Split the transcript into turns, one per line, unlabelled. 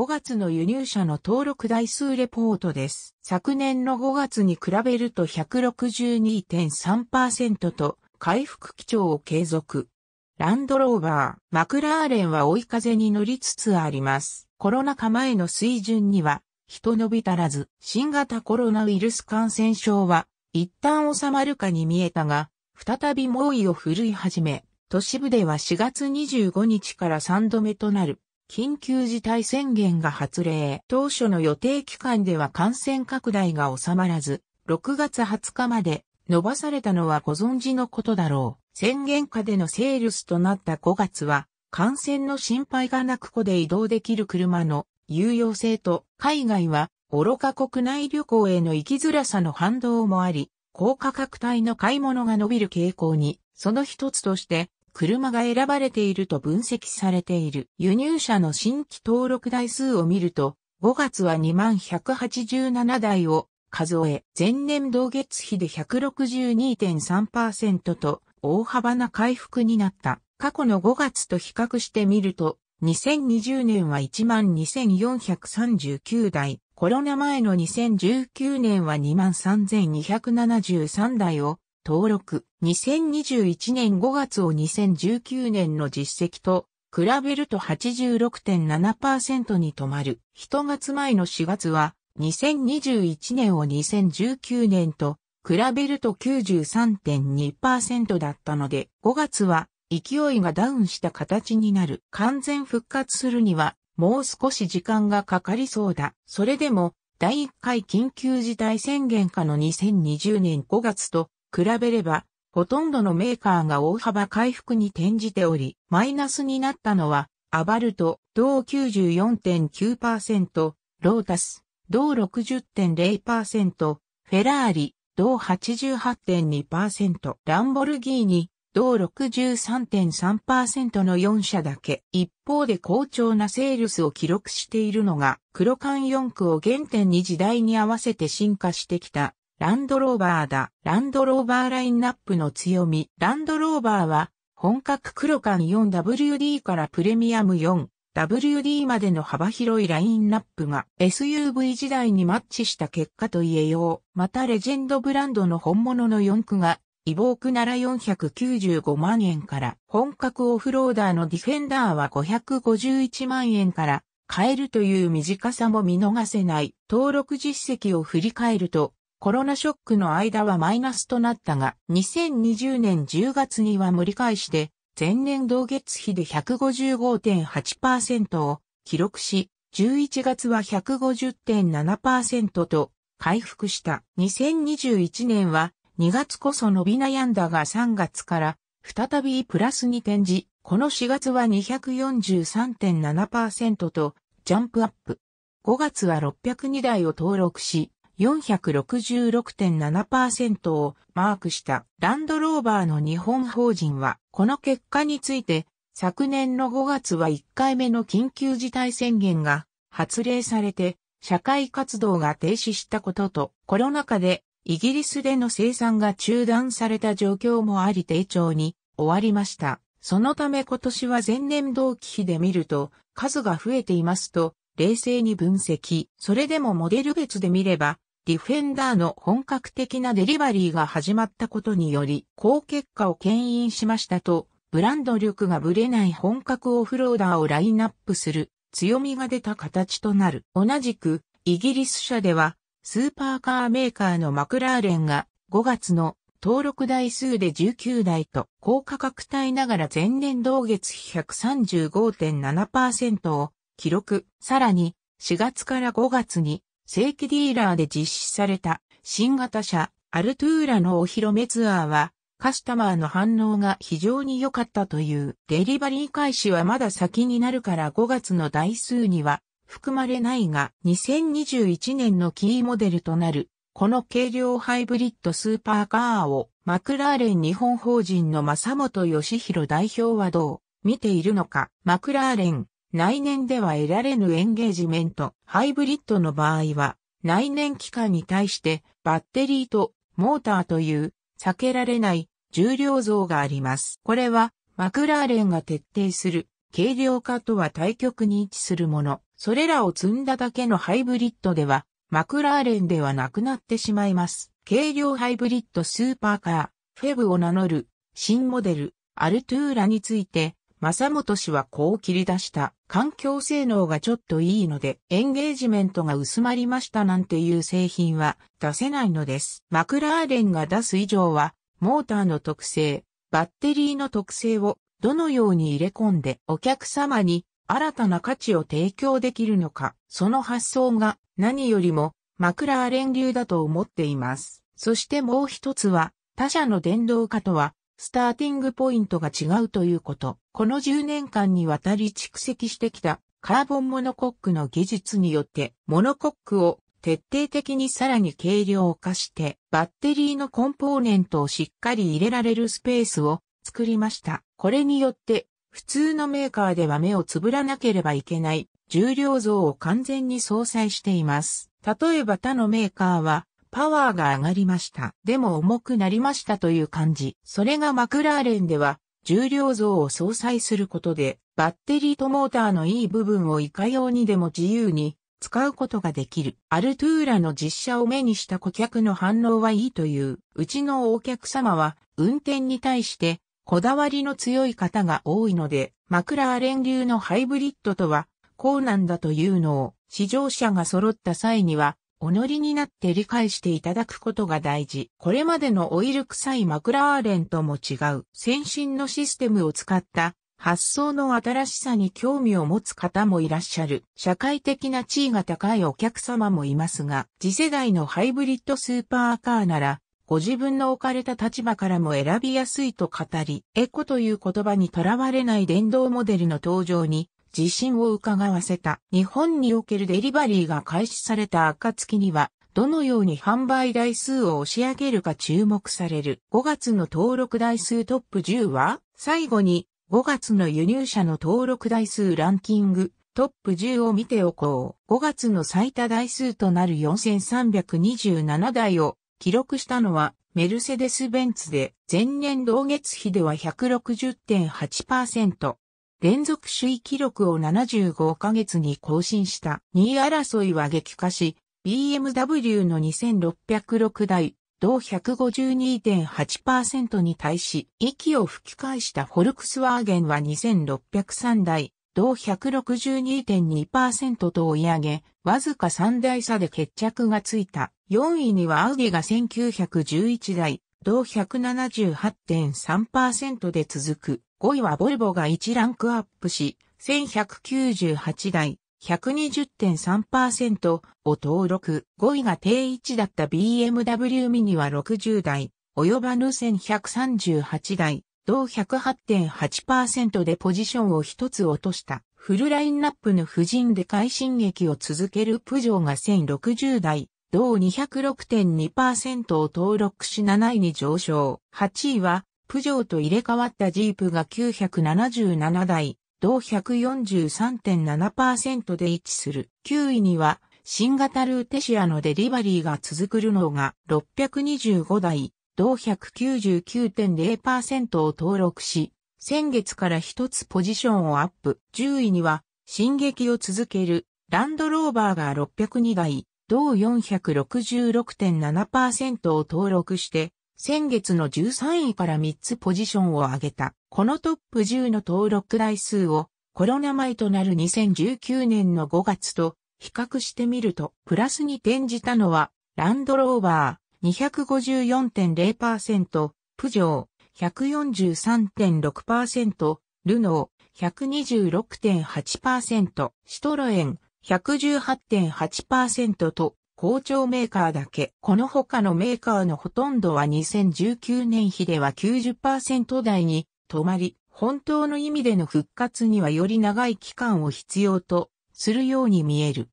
5月の輸入車の登録台数レポートです。昨年の5月に比べると162.3%と回復基調を継続。ランドローバー、マクラーレンは追い風に乗りつつあります。コロナ禍前の水準には人伸び足らず、新型コロナウイルス感染症は一旦収まるかに見えたが、再び猛威を振るい始め、都市部では4月25日から3度目となる緊急事態宣言が発令。当初の予定期間では感染拡大が収まらず、6月20日まで伸ばされたのはご存知のことだろう。宣言下でのセールスとなった5月は、感染の心配がなく子で移動できる車の有用性と、海外は愚か国内旅行への行きづらさの反動もあり、高価格帯の買い物が伸びる傾向に、その一つとして、車が選ばれていると分析されている。輸入車の新規登録台数を見ると、5月は2187台を数え、前年同月比で162.3%と大幅な回復になった。過去の5月と比較してみると、2020年は12,439台、コロナ前の2019年は23,273台を登録。2021年5月を2019年の実績と比べると86.7%に止まる。1月前の4月は2021年を2019年と比べると93.2%だったので5月は勢いがダウンした形になる。完全復活するにはもう少し時間がかかりそうだ。それでも第1回緊急事態宣言下の2020年5月と比べれば、ほとんどのメーカーが大幅回復に転じており、マイナスになったのは、アバルト、同94.9%、ロータス、同60.0%、フェラーリ、同88.2%、ランボルギーニ、同63.3%の4社だけ。一方で好調なセールスを記録しているのが、黒缶4区を原点に時代に合わせて進化してきたランドローバーだ。ランドローバーラインナップの強み。ランドローバーは、本格黒缶 4WD からプレミアム 4WD までの幅広いラインナップが SUV 時代にマッチした結果と言えよう。またレジェンドブランドの本物の4区が、イボークなら495万円から、本格オフローダーのディフェンダーは551万円から、買えるという短さも見逃せない。登録実績を振り返ると、コロナショックの間はマイナスとなったが、2020年10月には盛り返して、前年同月比で155.8%を記録し、11月は150.7%と回復した。2021年は2月こそ伸び悩んだが3月から再びプラスに転じ、この4月は243.7%とジャンプアップ。5月は602台を登録し、466.7%をマークしたランドローバーの日本法人は、この結果について、昨年の5月は1回目の緊急事態宣言が発令されて、社会活動が停止したことと、コロナ禍でイギリスでの生産が中断された状況もあり低調に終わりました。そのため今年は前年同期比で見ると数が増えていますと冷静に分析。それでもモデル別で見ればディフェンダーの本格的なデリバリーが始まったことにより、好結果を牽引しましたと、ブランド力がぶれない本格オフローダーをラインナップする強みが出た形となる。同じく、イギリス社では、スーパーカーメーカーのマクラーレンが5月の登録台数で19台と高価格帯ながら前年同月比135.7%を記録。さらに4月から5月に正規ディーラーで実施された新型車アルトゥーラのお披露目ツアーはカスタマーの反応が非常に良かったというデリバリー開始はまだ先になるから5月の台数には含まれないが2021年のキーモデルとなるこの軽量ハイブリッドスーパーカーをマクラーレン日本法人の正本義弘代表はどう見ているのかマクラーレン内燃では得られぬエンゲージメント、ハイブリッドの場合は、内燃機関に対してバッテリーとモーターという避けられない重量増があります。これはマクラーレンが徹底する軽量化とは対極に位置するもの。それらを積んだだけのハイブリッドではマクラーレンではなくなってしまいます。軽量ハイブリッドスーパーカー、フェブを名乗る新モデル、アルトゥーラについて正本氏はこう切り出した。環境性能がちょっといいので、エンゲージメントが薄まりましたなんていう製品は出せないのです。マクラーレンが出す以上は、モーターの特性、バッテリーの特性をどのように入れ込んでお客様に新たな価値を提供できるのか、その発想が何よりもマクラーレン流だと思っています。そしてもう一つは、他社の電動化とはスターティングポイントが違うということ。この10年間にわたり蓄積してきたカーボンモノコックの技術によって、モノコックを徹底的にさらに軽量化して、バッテリーのコンポーネントをしっかり入れられるスペースを作りました。これによって、普通のメーカーでは目をつぶらなければいけない重量像を完全に相殺しています。例えば他のメーカーはパワーが上がりました。でも重くなりましたという感じ。それがマクラーレンでは、重量増を相殺することで、バッテリーとモーターのいい部分をいかようにでも自由に使うことができる。アルトゥーラの実車を目にした顧客の反応はいいという、うちのお客様は運転に対してこだわりの強い方が多いので、マクラーレン流のハイブリッドとは、こうなんだというのを、試乗車が揃った際には、お乗りになって理解していただくことが大事。これまでのオイル臭いマクラーレンとも違う先進のシステムを使った発想の新しさに興味を持つ方もいらっしゃる。社会的な地位が高いお客様もいますが、次世代のハイブリッドスーパーカーなら、ご自分の置かれた立場からも選びやすいと語り、エコという言葉にとらわれない電動モデルの登場に自信を伺わせた。日本におけるデリバリーが開始された暁には、どのように販売台数を押し上げるか注目される。5月の登録台数トップ10は、最後に5月の輸入車の登録台数ランキングトップ10を見ておこう。5月の最多台数となる4327台を記録したのはメルセデス・ベンツで前年同月比では160.8%、連続首位記録を75ヶ月に更新した2位争いは激化し、BMW の2606台、同152.8%に対し、息を吹き返したフォルクスワーゲンは2603台、同162.2%と追い上げ、わずか3台差で決着がついた。4位にはアウディが1911台、同178.3%で続く。5位はボルボが1ランクアップし、1198台、120.3%を登録。5位が定位置だった BMW ミニは60台、及ばぬ1138台、同108.8%でポジションを一つ落とした。フルラインナップの夫人で快進撃を続けるプジョーが1060台、同206.2%を登録し7位に上昇。8位はプジョーと入れ替わったジープが977台、同143.7%で位置する。9位には、新型ルーテシアのデリバリーが続くルノーが625台、同199.0%を登録し、先月から一つポジションをアップ。10位には、進撃を続けるランドローバーが602台、同466.7%を登録して、先月の13位から3つポジションを上げた、このトップ10の登録台数をコロナ前となる2019年の5月と比較してみると、プラスに転じたのは、ランドローバー254.0%、プジョー143.6%、ルノー126.8%、シトロエン118.8%と校長メーカーだけ。この他のメーカーのほとんどは2019年比では90%台に止まり、本当の意味での復活にはより長い期間を必要とするように見える。